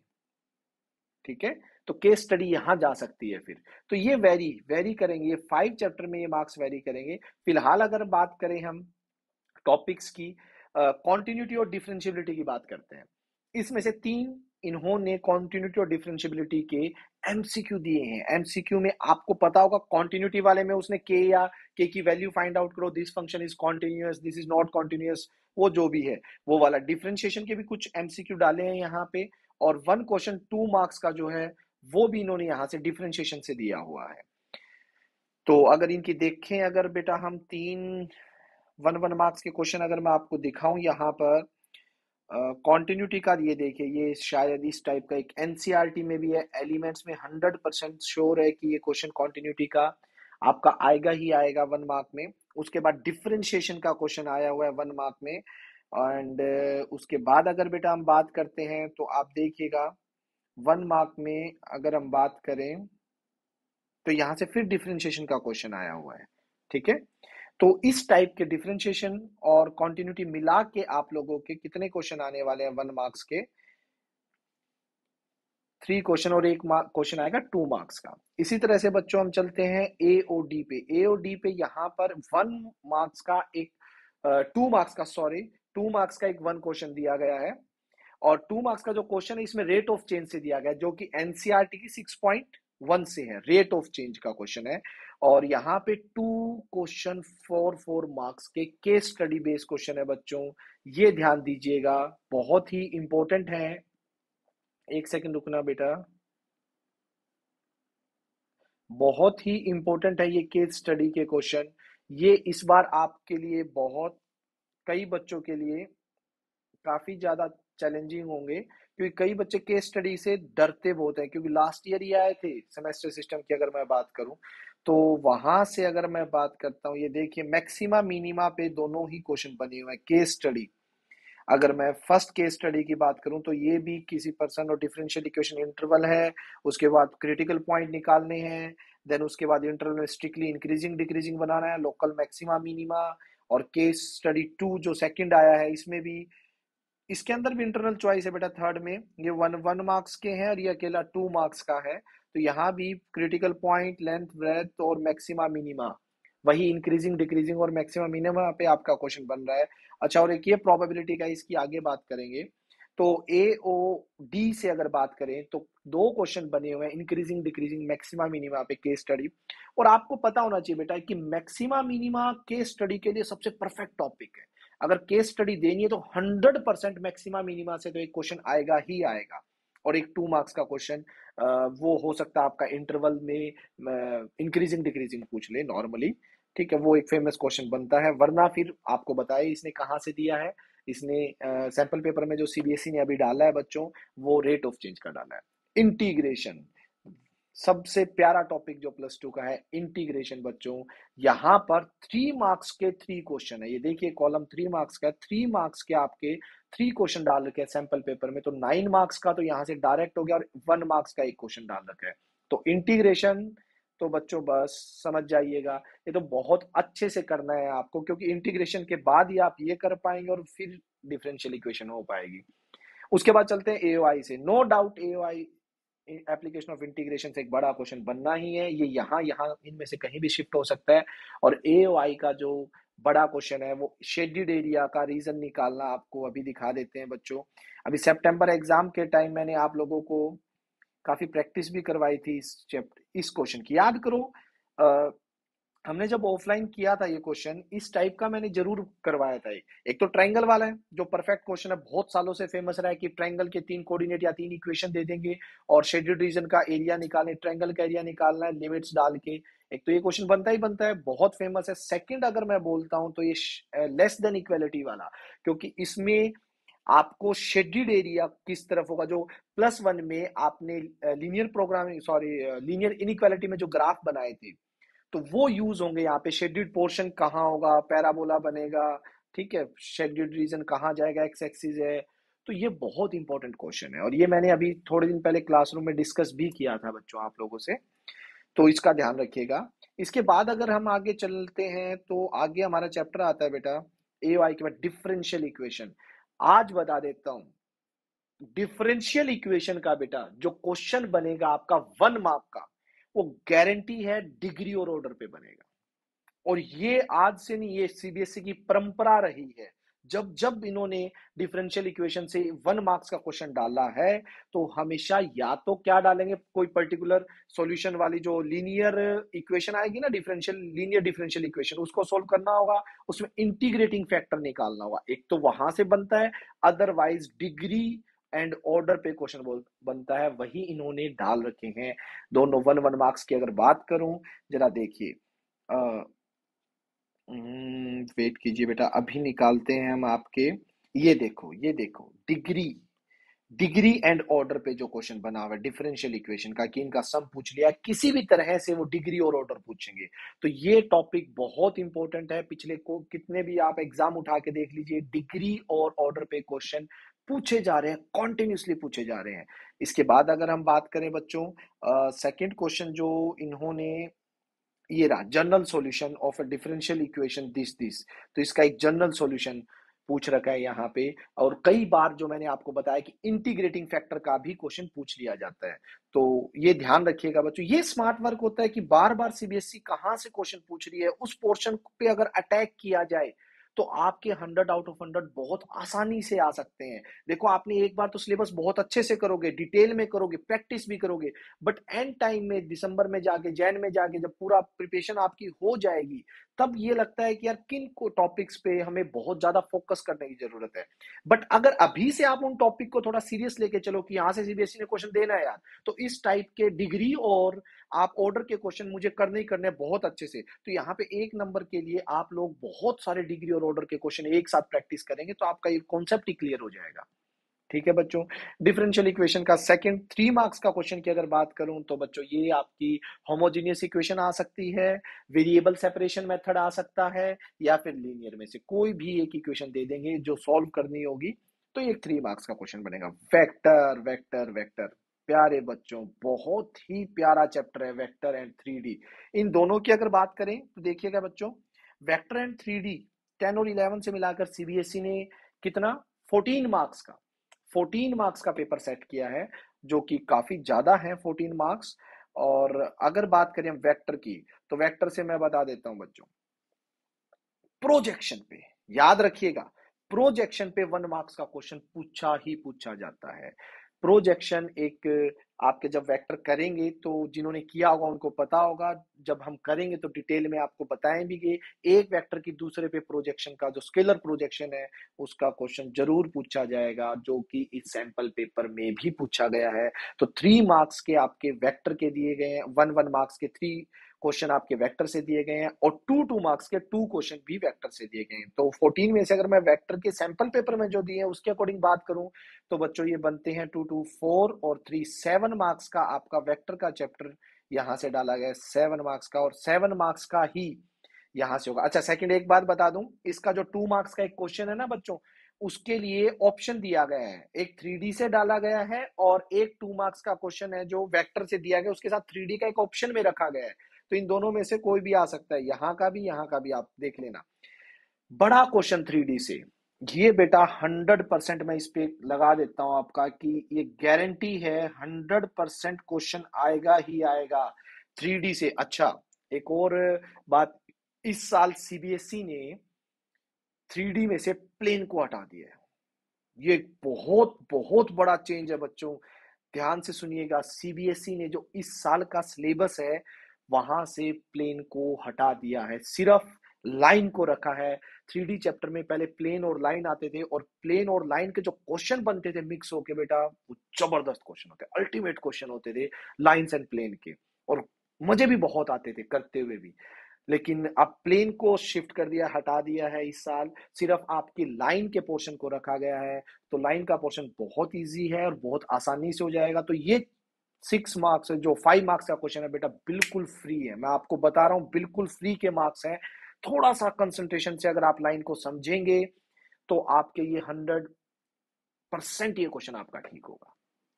ठीक है तो केस स्टडी यहां जा सकती है फिर तो ये वेरी वेरी करेंगे ये फाइव चैप्टर में ये मार्क्स वेरी करेंगे फिलहाल अगर बात करें हम टॉपिक्स की कॉन्टिन्यूटी और डिफ्रेंशियबिलिटी की बात करते हैं इसमें से तीन इन्होंने कॉन्टिन्यूटी और डिफ्रेंशियबिलिटी के एमसीक्यू दिए हैं एमसीक्यू में आपको पता होगा कॉन्टिन्यूटी वाले में उसने के या के की वैल्यू फाइंड आउट करो this function is continuous this is not continuous वो जो भी है वो वाला डिफ्रेंशिएशन के भी कुछ एमसीक्यू डाले हैं यहाँ पे और वन क्वेश्चन टू मार्क्स का जो है वो भी इन्होंने यहां से डिफ्रेंशिएशन से दिया हुआ है तो अगर इनकी देखें अगर बेटा हम तीन वन वन मार्क्स के क्वेश्चन अगर मैं आपको दिखाऊं यहाँ पर कॉन्टिन्यूटी का ये देखिए ये शायद इस टाइप का एक एनसीआरटी e में भी है एलिमेंट्स में हंड्रेड परसेंट श्योर है कि ये क्वेश्चन कॉन्टिन्यूटी का आपका आएगा ही आएगा वन मार्क में उसके बाद डिफ्रेंशिएशन का क्वेश्चन आया हुआ है वन मार्क में एंड uh, उसके बाद अगर बेटा हम बात करते हैं तो आप देखिएगा वन मार्क में अगर हम बात करें तो यहां से फिर डिफ्रेंशिएशन का क्वेश्चन आया हुआ है ठीक है तो इस टाइप के डिफ्रेंशिएशन और कॉन्टिन्यूटी मिला के आप लोगों के कितने क्वेश्चन आने वाले हैं वन मार्क्स के थ्री क्वेश्चन और एक मार्क क्वेश्चन आएगा टू मार्क्स का इसी तरह से बच्चों हम चलते हैं ए ओ डी पे ए ओ डी पे यहाँ पर वन मार्क्स का एक टू uh, मार्क्स का सॉरी टू मार्क्स का एक वन क्वेश्चन दिया गया है और टू मार्क्स का जो क्वेश्चन है इसमें रेट ऑफ चेंज से दिया गया है जो कि एनसीआर e की सिक्स पॉइंट वन से है रेट ऑफ चेंज का क्वेश्चन है और यहाँ पे two question four four marks के केस स्टडी बेस्ड क्वेश्चन है बच्चों ये ध्यान दीजिएगा बहुत ही इंपॉर्टेंट है एक सेकंड रुकना बेटा बहुत ही इंपॉर्टेंट है ये केस स्टडी के क्वेश्चन ये इस बार आपके लिए बहुत कई बच्चों के लिए काफी ज्यादा चैलेंजिंग होंगे क्योंकि कई बच्चे केस स्टडी से डरते बहुत हैं क्योंकि लास्ट ईयर ही आए थे सेमेस्टर सिस्टम की अगर मैं बात करूं तो वहां से अगर मैं बात करता हूं ये देखिए मैक्सिमा मिनिमा पे दोनों ही क्वेश्चन बने हुए हैं केस स्टडी अगर मैं फर्स्ट केस स्टडी की बात करूं तो ये भी किसी पर्सन और डिफरेंशियल इक्वेशन इंटरवल है उसके बाद क्रिटिकल पॉइंट निकालने हैं देन उसके बाद इंटरवल में स्ट्रिक्टली इंक्रीजिंग डिक्रीजिंग बनाना है लोकल मैक्सिमा मिनिमा और केस स्टडी टू जो सेकंड आया है इसमें भी इसके अंदर भी इंटरनल चॉइस है बेटा थर्ड में ये वन वन मार्क्स के हैं और ये अकेला टू मार्क्स का है तो यहाँ भी क्रिटिकल पॉइंट लेंथ ब्रेथ और मैक्सिमा मिनिमा वही इंक्रीजिंग डिक्रीजिंग और मैक्सिमा मिनिमा पे आपका क्वेश्चन बन रहा है अच्छा और एक ये प्रोबेबिलिटी का इसकी आगे बात करेंगे तो ए ओ डी से अगर बात करें तो दो क्वेश्चन बने हुए हैं इंक्रीजिंग डिक्रीजिंग मैक्सिमा मिनिमा पे केस स्टडी और आपको पता होना चाहिए बेटा कि मैक्सिमा मिनिमा केस स्टडी के लिए सबसे परफेक्ट टॉपिक है अगर केस स्टडी देनी है तो हंड्रेड परसेंट मैक्सिमा मिनिमा से तो एक क्वेश्चन आएगा ही आएगा और एक टू मार्क्स का क्वेश्चन वो हो सकता है आपका इंटरवल में इंक्रीजिंग डिक्रीजिंग पूछ ले नॉर्मली ठीक है वो एक फेमस क्वेश्चन बनता है वरना फिर आपको बताए इसने कहाँ से दिया है इसने सैंपल पेपर में जो सीबीएसई e ने अभी डाला है बच्चों वो रेट ऑफ चेंज का डाला है इंटीग्रेशन सबसे प्यारा टॉपिक जो प्लस टू का है इंटीग्रेशन बच्चों यहां पर थ्री मार्क्स के थ्री क्वेश्चन है ये देखिए कॉलम थ्री मार्क्स का थ्री मार्क्स के आपके थ्री क्वेश्चन डाल रखे हैं सैंपल पेपर में तो नाइन मार्क्स का तो यहां से डायरेक्ट हो गया और वन मार्क्स का एक क्वेश्चन डाल रखा है तो इंटीग्रेशन तो बच्चों बस समझ जाइएगा ये तो बहुत अच्छे से करना है आपको क्योंकि इंटीग्रेशन के बाद ही आप ये कर पाएंगे और फिर डिफरेंशियल इक्वेशन हो पाएगी उसके बाद चलते हैं एओआई से no doubt AOI application of integration से एक बड़ा क्वेश्चन बनना ही है ये यहाँ यहाँ इनमें से कहीं भी शिफ्ट हो सकता है और ए का जो बड़ा क्वेश्चन है वो शेड्यूड एरिया का रीजन निकालना आपको अभी दिखा देते हैं बच्चों अभी सेप्टेम्बर एग्जाम के टाइम मैंने आप लोगों को काफी प्रैक्टिस भी करवाई थी इस चैप्टर इस क्वेश्चन की याद करो हमने जब ऑफलाइन किया था ये क्वेश्चन इस टाइप का मैंने जरूर करवाया था एक तो ट्रायंगल वाला है जो परफेक्ट क्वेश्चन है बहुत सालों से फेमस रहा है कि ट्रायंगल के तीन कोऑर्डिनेट या तीन इक्वेशन दे देंगे और शेड्यूल रीजन का एरिया निकालने ट्रायंगल का एरिया निकालना है लिमिट्स डाल के एक तो ये क्वेश्चन बनता ही बनता है बहुत फेमस है सेकेंड अगर मैं बोलता हूं तो ये लेस देन इक्वेलिटी वाला क्योंकि इसमें आपको शेड्यूल एरिया किस तरफ होगा जो प्लस वन में आपने linear programming sorry linear inequality में जो ग्राफ बनाए थे तो वो यूज होंगे यहाँ पे शेड्यूल पोर्शन कहाँ होगा पैराबोला बनेगा ठीक है शेड्यूल रीजन कहाँ जाएगा एक्स एक्सिस है तो ये बहुत इंपॉर्टेंट क्वेश्चन है और ये मैंने अभी थोड़े दिन पहले क्लासरूम में डिस्कस भी किया था बच्चों आप लोगों से तो इसका ध्यान रखिएगा इसके बाद अगर हम आगे चलते हैं तो आगे हमारा चैप्टर आता है बेटा ए वाई के बाद डिफरेंशियल इक्वेशन आज बता देता हूं डिफरेंशियल इक्वेशन का बेटा जो क्वेश्चन बनेगा आपका वन मार्क का वो गारंटी है डिग्री और ऑर्डर पे बनेगा और ये आज से नहीं ये सीबीएसई e की परंपरा रही है जब जब इन्होंने डिफरेंशियल इक्वेशन से वन मार्क्स का क्वेश्चन डाला है तो हमेशा या तो क्या डालेंगे कोई पर्टिकुलर सॉल्यूशन वाली जो लीनियर इक्वेशन आएगी ना डिफरेंशियल लीनियर डिफरेंशियल इक्वेशन उसको सॉल्व करना होगा उसमें इंटीग्रेटिंग फैक्टर निकालना होगा एक तो वहां से बनता है अदरवाइज डिग्री एंड ऑर्डर पे क्वेश्चन बनता है वही इन्होंने डाल रखे हैं दोनों वन वन मार्क्स की अगर बात करूं जरा देखिए हम्म, वेट कीजिए बेटा अभी निकालते हैं हम आपके ये देखो ये देखो डिग्री डिग्री एंड ऑर्डर पे जो क्वेश्चन बना हुआ है डिफरेंशियल इक्वेशन का कि इनका सम पूछ लिया किसी भी तरह से वो डिग्री और ऑर्डर पूछेंगे तो ये टॉपिक बहुत इंपॉर्टेंट है पिछले को कितने भी आप एग्जाम उठा के देख लीजिए डिग्री और ऑर्डर पे क्वेश्चन पूछे जा रहे हैं कॉन्टिन्यूसली पूछे जा रहे हैं इसके बाद अगर हम बात करें बच्चों सेकेंड uh, क्वेश्चन जो इन्होंने ये रहा general solution of a differential equation this this तो इसका एक जनरल सॉल्यूशन पूछ रखा है यहाँ पे और कई बार जो मैंने आपको बताया कि इंटीग्रेटिंग फैक्टर का भी क्वेश्चन पूछ लिया जाता है तो ये ध्यान रखिएगा बच्चों ये स्मार्ट वर्क होता है कि बार बार सीबीएसई कहाँ से क्वेश्चन पूछ रही है उस पोर्शन पे अगर अटैक किया जाए तो आपके हंड्रेड आउट ऑफ हंड्रेड बहुत आसानी से आ सकते हैं देखो आपने एक बार तो सिलेबस बहुत अच्छे से करोगे डिटेल में करोगे प्रैक्टिस भी करोगे बट एंड टाइम में दिसंबर में जाके जैन में जाके जब पूरा प्रिपरेशन आपकी हो जाएगी तब ये लगता है कि यार किन को टॉपिक्स पे हमें बहुत ज्यादा फोकस करने की जरूरत है बट अगर अभी से आप उन टॉपिक को थोड़ा सीरियस लेके चलो कि यहाँ से सीबीएसई e ने क्वेश्चन देना है यार तो इस टाइप के डिग्री और आप ऑर्डर के क्वेश्चन मुझे करने ही करने बहुत अच्छे से तो यहाँ पे एक नंबर के लिए आप लोग बहुत सारे डिग्री और ऑर्डर के क्वेश्चन एक साथ प्रैक्टिस करेंगे तो आपका ये कॉन्सेप्ट ही क्लियर हो जाएगा ठीक है बच्चों डिफरेंशियल इक्वेशन का सेकंड थ्री मार्क्स का क्वेश्चन की अगर बात करूं तो बच्चों ये आपकी होमोजीनियस इक्वेशन आ सकती है वेरिएबल सेपरेशन मेथड आ सकता है या फिर लीनियर में से कोई भी एक इक्वेशन दे देंगे जो सॉल्व करनी होगी तो ये थ्री मार्क्स का क्वेश्चन बनेगा वैक्टर वैक्टर वैक्टर प्यारे बच्चों बहुत ही प्यारा चैप्टर है वैक्टर एंड थ्री इन दोनों की अगर बात करें तो देखिएगा बच्चों वैक्टर एंड थ्री डी और इलेवन से मिलाकर सीबीएसई e ने कितना फोर्टीन मार्क्स का फोर्टीन मार्क्स का पेपर सेट किया है जो कि काफी ज्यादा है फोर्टीन मार्क्स और अगर बात करें वेक्टर की तो वेक्टर से मैं बता देता हूं बच्चों प्रोजेक्शन पे याद रखिएगा प्रोजेक्शन पे वन मार्क्स का क्वेश्चन पूछा ही पूछा जाता है प्रोजेक्शन एक आपके जब वेक्टर करेंगे तो जिन्होंने किया होगा उनको पता होगा जब हम करेंगे तो डिटेल में आपको बताएं भी कि एक वेक्टर की दूसरे पे प्रोजेक्शन का जो स्केलर प्रोजेक्शन है उसका क्वेश्चन जरूर पूछा जाएगा जो कि इस सैंपल पेपर में भी पूछा गया है तो थ्री मार्क्स के आपके वेक्टर के दिए गए हैं वन वन मार्क्स के थ्री क्वेश्चन आपके वेक्टर से दिए गए हैं और टू टू मार्क्स के टू क्वेश्चन भी वेक्टर से दिए गए हैं तो फोर्टीन में से अगर मैं वेक्टर के सैंपल पेपर में जो दिए हैं उसके अकॉर्डिंग बात करूं तो बच्चों ये बनते हैं टू टू फोर और थ्री सेवन मार्क्स का आपका वेक्टर का चैप्टर यहाँ से डाला गया है सेवन मार्क्स का और सेवन मार्क्स का ही यहाँ से होगा अच्छा सेकेंड एक बात बता दूं इसका जो टू मार्क्स का एक क्वेश्चन है ना बच्चों उसके लिए ऑप्शन दिया गया है एक थ्री से डाला गया है और एक टू मार्क्स का क्वेश्चन है जो वेक्टर से दिया गया उसके साथ थ्री का एक ऑप्शन में रखा गया है तो इन दोनों में से कोई भी आ सकता है यहां का भी यहां का भी आप देख लेना बड़ा क्वेश्चन थ्री से ये बेटा हंड्रेड परसेंट मैं इस पे लगा देता हूं आपका कि ये गारंटी है हंड्रेड परसेंट क्वेश्चन आएगा ही आएगा थ्री से अच्छा एक और बात इस साल सीबीएसई e ने थ्री में से प्लेन को हटा दिया है ये बहुत बहुत बड़ा चेंज है बच्चों ध्यान से सुनिएगा सीबीएसई e ने जो इस साल का सिलेबस है वहां से प्लेन को हटा दिया है सिर्फ लाइन को रखा है थ्री चैप्टर में पहले प्लेन और लाइन आते थे और प्लेन और लाइन के जो क्वेश्चन बनते थे मिक्स होके बेटा वो जबरदस्त क्वेश्चन होते अल्टीमेट क्वेश्चन होते थे लाइन्स एंड प्लेन के और मजे भी बहुत आते थे करते हुए भी लेकिन अब प्लेन को शिफ्ट कर दिया हटा दिया है इस साल सिर्फ आपकी लाइन के पोर्शन को रखा गया है तो लाइन का पोर्शन बहुत इजी है और बहुत आसानी से हो जाएगा तो ये सिक्स मार्क्स है जो फाइव मार्क्स का क्वेश्चन है बेटा बिल्कुल फ्री है मैं आपको बता रहा हूँ बिल्कुल फ्री के मार्क्स हैं थोड़ा सा कंसंट्रेशन से अगर आप लाइन को समझेंगे तो आपके ये हंड्रेड परसेंट ये क्वेश्चन आपका ठीक होगा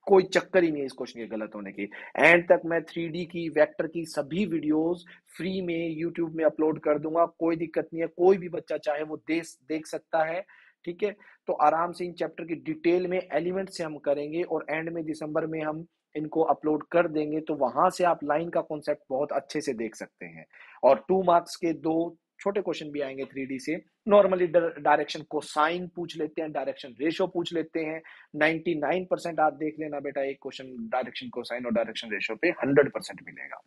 कोई चक्कर ही नहीं है इस क्वेश्चन के गलत होने की एंड तक मैं थ्री की वेक्टर की सभी वीडियोस फ्री में यूट्यूब में अपलोड कर दूंगा कोई दिक्कत नहीं है कोई भी बच्चा चाहे वो देख देख सकता है ठीक है तो आराम से इन चैप्टर की डिटेल में एलिमेंट से हम करेंगे और एंड में दिसंबर में हम इनको अपलोड कर देंगे तो वहां से आप लाइन का कॉन्सेप्ट बहुत अच्छे से देख सकते हैं और टू मार्क्स के दो छोटे क्वेश्चन भी आएंगे थ्री से नॉर्मली डायरेक्शन को साइन पूछ लेते हैं डायरेक्शन रेशो पूछ लेते हैं नाइनटी नाइन परसेंट आप देख लेना बेटा एक क्वेश्चन डायरेक्शन को साइन और डायरेक्शन रेशो पे हंड्रेड परसेंट मिलेगा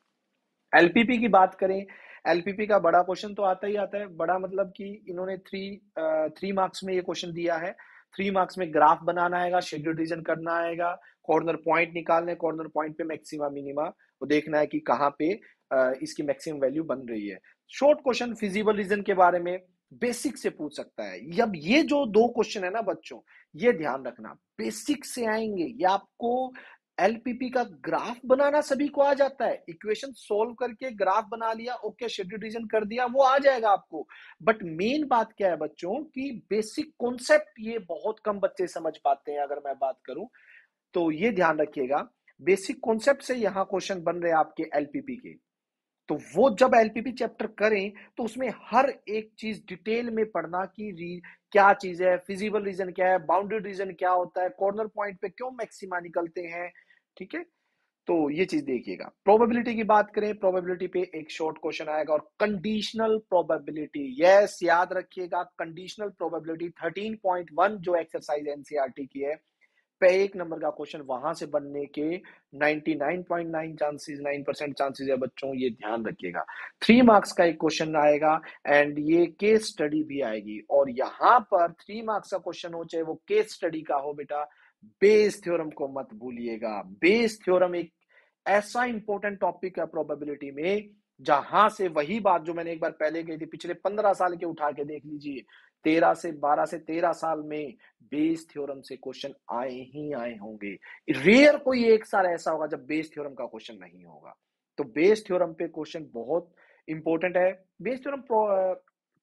एलपीपी की बात करें एलपीपी का बड़ा क्वेश्चन तो आता ही आता है बड़ा मतलब कि इन्होंने थ्री थ्री मार्क्स में ये क्वेश्चन दिया है थ्री मार्क्स में ग्राफ बनाना आएगा शेड्यूल डिवीजन करना आएगा कॉर्नर पॉइंट निकालने कॉर्नर पॉइंट पे मैक्सिमा मिनिमा वो देखना है कि कहाँ पे इसकी मैक्सिमम वैल्यू बन रही है शॉर्ट क्वेश्चन फिजिबल रीजन के बारे में बेसिक से पूछ सकता है अब ये जो दो क्वेश्चन है ना बच्चों ये ध्यान रखना बेसिक से आएंगे ये आपको एलपीपी का ग्राफ बनाना सभी को आ जाता है इक्वेशन सोल्व करके ग्राफ बना लिया ओके शेड्यूल रीजन कर दिया वो आ जाएगा आपको बट मेन बात क्या है बच्चों की बेसिक कॉन्सेप्ट ये बहुत कम बच्चे समझ पाते हैं अगर मैं बात करूं तो ये ध्यान रखिएगा बेसिक कॉन्सेप्ट से यहाँ क्वेश्चन बन रहे आपके एलपीपी के तो वो जब एलपीपी चैप्टर करें तो उसमें हर एक चीज डिटेल में पढ़ना कि री, क्या चीज है फिजिबल रीजन क्या है बाउंड्री रीजन क्या होता है कॉर्नर पॉइंट पे क्यों मैक्सिमा निकलते हैं ठीक है तो ये चीज देखिएगा प्रोबेबिलिटी की बात करें प्रोबेबिलिटी पे एक शॉर्ट क्वेश्चन आएगा और कंडीशनल प्रोबेबिलिटी यस याद रखिएगा कंडीशनल प्रोबेबिलिटी वन जो एक्सरसाइज एनसीआरटी e की है पे एक नंबर का क्वेश्चन वहां से बनने के 99.9 चांसेस 9 परसेंट चांसेस है बच्चों ये ध्यान रखिएगा थ्री मार्क्स का एक क्वेश्चन आएगा एंड ये केस स्टडी भी आएगी और यहां पर थ्री मार्क्स का क्वेश्चन हो चाहे वो केस स्टडी का हो बेटा बेस थ्योरम को मत भूलिएगा बेस थ्योरम एक ऐसा इंपॉर्टेंट टॉपिक है प्रोबेबिलिटी में जहां से वही बात जो मैंने एक बार पहले कही थी पिछले पंद्रह साल के उठा के देख लीजिए तेरह से बारह से तेरह साल में बेस थ्योरम से क्वेश्चन आए ही आए होंगे रेयर कोई एक साल ऐसा होगा जब बेस थ्योरम का क्वेश्चन नहीं होगा तो बेस थ्योरम पे क्वेश्चन बहुत इंपॉर्टेंट है बेस थ्योरम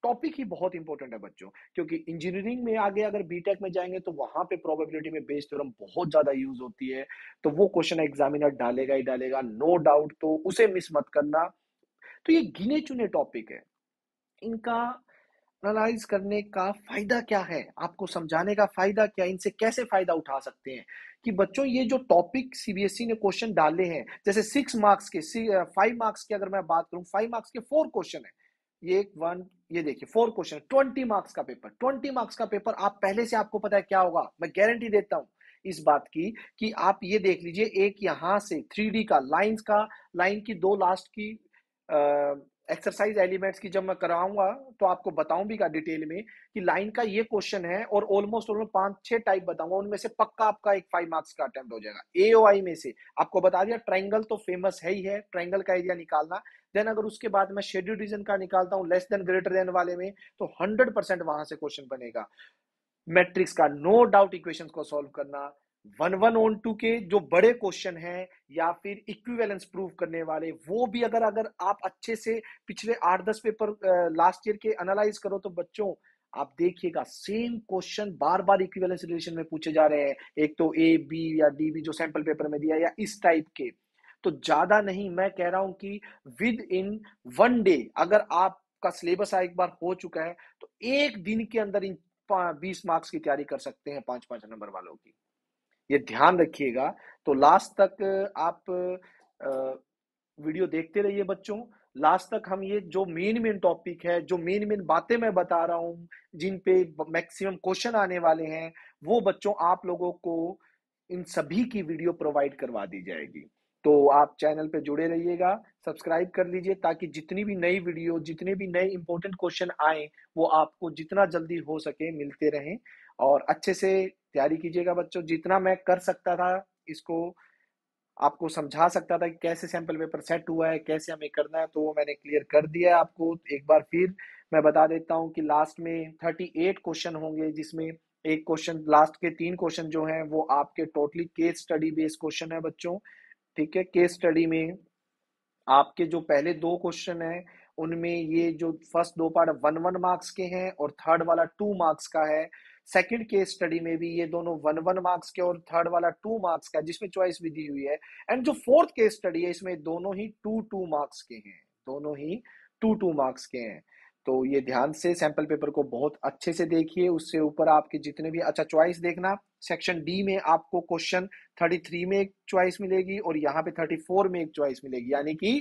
टॉपिक ही बहुत इंपॉर्टेंट है बच्चों क्योंकि इंजीनियरिंग में आगे अगर बीटेक में जाएंगे तो वहां पे प्रोबेबिलिटी में बेस थ्योरम बहुत ज्यादा यूज होती है तो वो क्वेश्चन एग्जामिनर डालेगा ही डालेगा नो no डाउट तो उसे मिस मत करना तो ये गिने चुने टॉपिक है इनका एनालाइज करने का फायदा क्या है आपको समझाने का फायदा क्या इनसे कैसे फायदा उठा सकते हैं कि बच्चों ये जो टॉपिक सीबीएसई e ने क्वेश्चन डाले हैं जैसे सिक्स मार्क्स के फाइव मार्क्स की अगर मैं बात करूं फाइव मार्क्स के फोर क्वेश्चन है ये वन ये देखिए फोर क्वेश्चन ट्वेंटी मार्क्स का पेपर ट्वेंटी मार्क्स का पेपर आप पहले से आपको पता है क्या होगा मैं गारंटी देता हूं इस बात की कि आप ये देख लीजिए एक यहां से थ्री का लाइन का लाइन की दो लास्ट की एक्सरसाइज एलिमेंट्स की जब मैं कराऊंगा तो आपको बताऊंगा डिटेल में कि लाइन का ये क्वेश्चन है और ऑलमोस्ट उनमें पांच छह टाइप बताऊंगा उनमें से पक्का आपका एक फाइव मार्क्स का अटेम्प्ट हो जाएगा ए ओ आई में से आपको बता दिया ट्राइंगल तो फेमस है ही है ट्राइंगल का एरिया निकालना देन अगर उसके बाद मैं शेड्यूल रीजन का निकालता हूँ लेस देन ग्रेटर देन वाले में तो हंड्रेड परसेंट वहां से क्वेश्चन बनेगा मैट्रिक्स का नो डाउट इक्वेशन को सोल्व करना वन वन ओन टू के जो बड़े क्वेश्चन हैं या फिर इक्विवेलेंस प्रूव करने वाले वो भी अगर अगर आप अच्छे से पिछले आठ दस पेपर लास्ट ईयर के एनालाइज करो तो बच्चों आप देखिएगा सेम क्वेश्चन बार बार इक्विवेलेंस रिलेशन में पूछे जा रहे हैं एक तो ए बी या डी बी जो सैंपल पेपर में दिया या इस टाइप के तो ज्यादा नहीं मैं कह रहा हूं कि विद इन वन डे अगर आपका सिलेबस एक बार हो चुका है तो एक दिन के अंदर इन बीस मार्क्स की तैयारी कर सकते हैं पांच पांच नंबर वालों की ये ध्यान रखिएगा तो लास्ट तक आप वीडियो देखते रहिए बच्चों लास्ट तक हम ये जो मेन मेन टॉपिक है जो मेन मेन बातें मैं बता रहा हूँ जिन पे मैक्सिमम क्वेश्चन आने वाले हैं वो बच्चों आप लोगों को इन सभी की वीडियो प्रोवाइड करवा दी जाएगी तो आप चैनल पे जुड़े रहिएगा सब्सक्राइब कर लीजिए ताकि जितनी भी नई वीडियो जितने भी नए इंपॉर्टेंट क्वेश्चन आए वो आपको जितना जल्दी हो सके मिलते रहें और अच्छे से तैयारी कीजिएगा बच्चों जितना मैं कर सकता था इसको आपको समझा सकता था कि कैसे सैम्पल पेपर सेट हुआ है कैसे हमें करना है तो वो मैंने क्लियर कर दिया है आपको एक बार फिर मैं बता देता हूँ कि लास्ट में थर्टी एट क्वेश्चन होंगे जिसमें एक क्वेश्चन लास्ट के तीन क्वेश्चन जो हैं वो आपके totally case study based question है बच्चों ठीक है केस स्टडी में आपके जो पहले दो क्वेश्चन है उनमें ये जो फर्स्ट दो पार्ट वन वन मार्क्स के हैं और थर्ड वाला टू मार्क्स का है सेकंड केस स्टडी में भी ये दोनों वन वन मार्क्स के और थर्ड वाला टू मार्क्स का जिसमें चॉइस भी दी हुई है एंड जो फोर्थ केस स्टडी है इसमें दोनों ही टू टू मार्क्स के हैं दोनों ही टू टू मार्क्स के हैं तो ये ध्यान से सैंपल पेपर को बहुत अच्छे से देखिए उससे ऊपर आपके जितने भी अच्छा चॉइस देखना सेक्शन डी में आपको क्वेश्चन 33 में एक चॉइस मिलेगी और यहाँ पे 34 में एक चॉइस मिलेगी यानी कि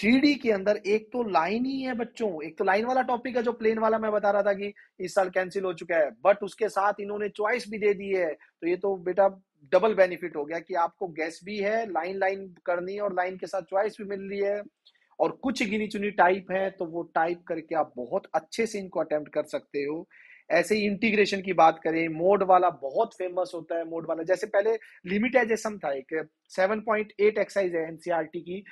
थ्री के अंदर एक तो लाइन ही है बच्चों एक तो लाइन वाला टॉपिक है जो प्लेन वाला मैं बता रहा था कि इस साल कैंसिल हो चुका है बट उसके साथ इन्होंने चॉइस भी दे दी है तो ये तो बेटा डबल बेनिफिट हो गया कि आपको गैस भी है लाइन लाइन करनी है और लाइन के साथ चॉइस भी मिल रही है और कुछ गिनी चुनी टाइप है तो वो टाइप करके आप बहुत अच्छे से इनको अटेम्प्ट कर सकते हो ऐसे ही इंटीग्रेशन की बात करें मोड वाला बहुत फेमस होता है मोड वाला जैसे पहले लिमिटाइजेशन था एक एट एक्साइज है एनसीआर e की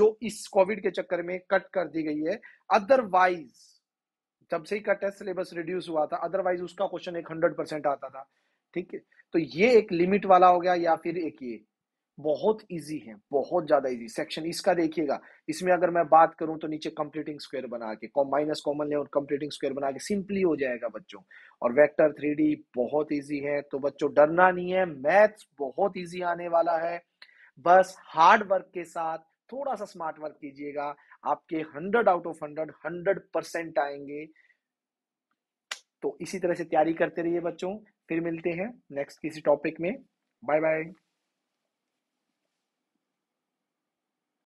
जो इस कोविड के चक्कर में कट कर दी गई है अदरवाइज जब से ही कट है सिलेबस रिड्यूस हुआ था अदरवाइज उसका क्वेश्चन एक हंड्रेड परसेंट आता था ठीक है तो ये एक लिमिट वाला हो गया या फिर एक ये बहुत इजी है बहुत ज्यादा इजी सेक्शन इसका देखिएगा इसमें अगर मैं बात करूं तो नीचे कंप्लीटिंग स्क्वायर बना के माइनस कॉमन ले और कंप्लीटिंग स्क्वायर बना के सिंपली हो जाएगा बच्चों और वेक्टर थ्री बहुत इजी है तो बच्चों डरना नहीं है मैथ्स बहुत इजी आने वाला है बस हार्ड वर्क के साथ थोड़ा सा स्मार्ट वर्क कीजिएगा आपके hundred out of hundred hundred percent आएंगे तो इसी तरह से तैयारी करते रहिए बच्चों फिर मिलते हैं नेक्स्ट किसी टॉपिक में बाय बाय